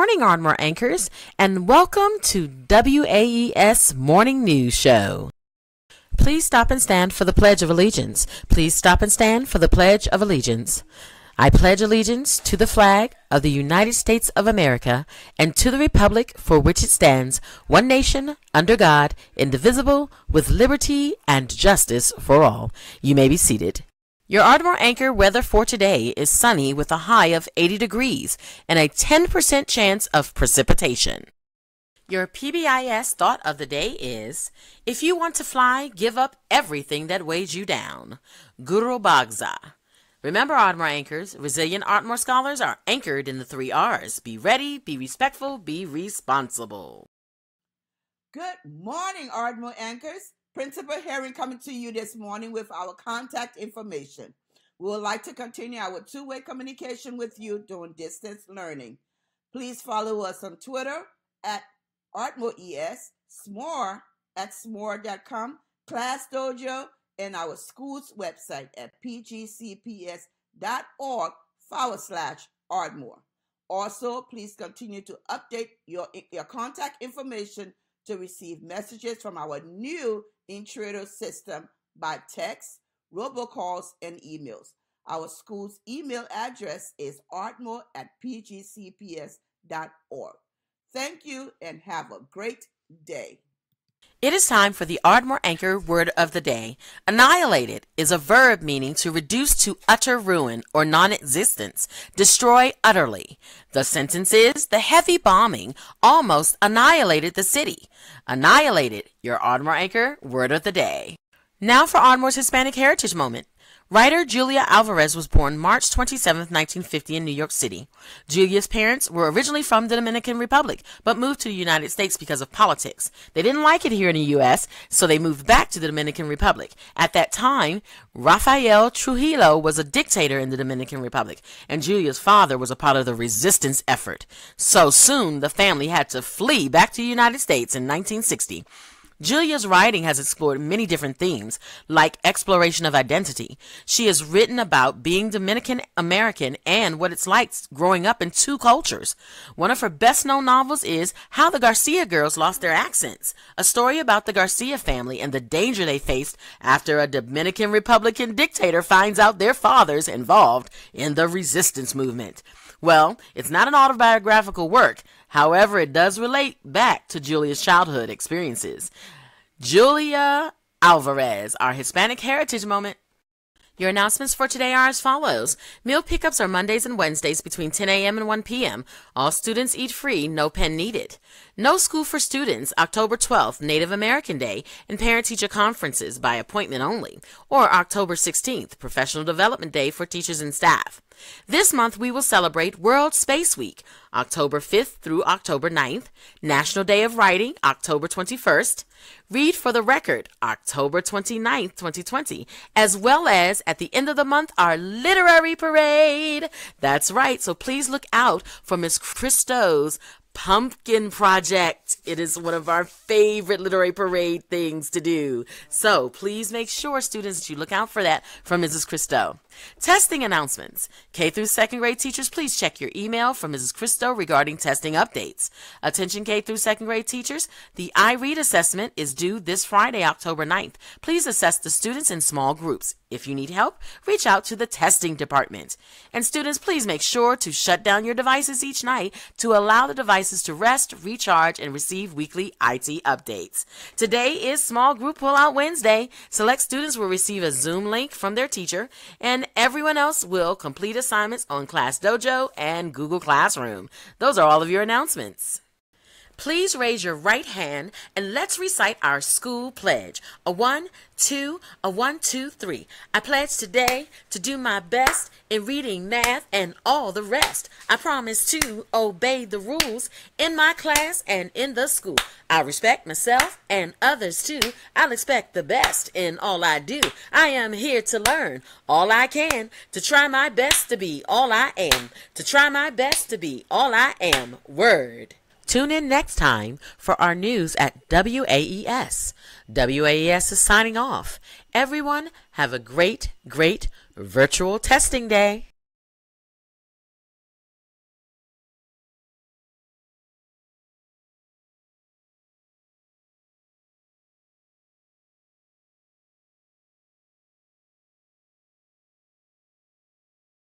morning, Ardmore Anchors, and welcome to WAES Morning News Show. Please stop and stand for the Pledge of Allegiance. Please stop and stand for the Pledge of Allegiance. I pledge allegiance to the flag of the United States of America and to the republic for which it stands, one nation, under God, indivisible, with liberty and justice for all. You may be seated. Your Ardmore Anchor weather for today is sunny with a high of 80 degrees and a 10% chance of precipitation. Your PBIS thought of the day is If you want to fly, give up everything that weighs you down. Guru Bhagza. Remember, Ardmore Anchors, resilient Ardmore scholars are anchored in the three R's be ready, be respectful, be responsible. Good morning, Ardmore Anchors. Principal Herring coming to you this morning with our contact information. We would like to continue our two way communication with you during distance learning. Please follow us on Twitter at ArtmoreES, SMORE at SMORE.com, Class Dojo, and our school's website at pgcps.org forward slash Ardmore. Also, please continue to update your, your contact information to receive messages from our new Intruder system by text, robocalls, and emails. Our school's email address is artmore at pgcps.org. Thank you and have a great day. It is time for the Ardmore Anchor word of the day. Annihilated is a verb meaning to reduce to utter ruin or non existence, destroy utterly. The sentence is The heavy bombing almost annihilated the city. Annihilated, your Ardmore Anchor word of the day. Now for Ardmore's Hispanic Heritage Moment. Writer Julia Alvarez was born March 27, 1950, in New York City. Julia's parents were originally from the Dominican Republic, but moved to the United States because of politics. They didn't like it here in the U.S., so they moved back to the Dominican Republic. At that time, Rafael Trujillo was a dictator in the Dominican Republic, and Julia's father was a part of the resistance effort. So soon, the family had to flee back to the United States in 1960. Julia's writing has explored many different themes, like exploration of identity. She has written about being Dominican American and what it's like growing up in two cultures. One of her best known novels is How the Garcia Girls Lost Their Accents, a story about the Garcia family and the danger they faced after a Dominican Republican dictator finds out their father's involved in the resistance movement. Well, it's not an autobiographical work, However, it does relate back to Julia's childhood experiences. Julia Alvarez, our Hispanic Heritage Moment. Your announcements for today are as follows. Meal pickups are Mondays and Wednesdays between 10 a.m. and 1 p.m. All students eat free, no pen needed. No School for Students, October 12th, Native American Day, and parent teacher conferences by appointment only, or October 16th, Professional Development Day for teachers and staff. This month we will celebrate World Space Week, October 5th through October 9th, National Day of Writing, October 21st, Read for the Record, October 29th, 2020, as well as at the end of the month our literary parade. That's right, so please look out for Miss Christo's Pumpkin Project. It is one of our favorite literary parade things to do. So please make sure, students, that you look out for that from Mrs. Christo. Testing announcements. K through second grade teachers, please check your email from Mrs. Christo regarding testing updates. Attention K through second grade teachers, the iRead assessment is due this Friday, October 9th. Please assess the students in small groups. If you need help, reach out to the testing department. And students, please make sure to shut down your devices each night to allow the device devices to rest, recharge, and receive weekly IT updates. Today is Small Group Pullout Wednesday. Select students will receive a Zoom link from their teacher, and everyone else will complete assignments on Class Dojo and Google Classroom. Those are all of your announcements. Please raise your right hand and let's recite our school pledge. A one, two, a one, two, three. I pledge today to do my best in reading, math, and all the rest. I promise to obey the rules in my class and in the school. I respect myself and others too. I'll expect the best in all I do. I am here to learn all I can, to try my best to be all I am, to try my best to be all I am. Word. Tune in next time for our news at WAES. WAES is signing off. Everyone, have a great, great virtual testing day.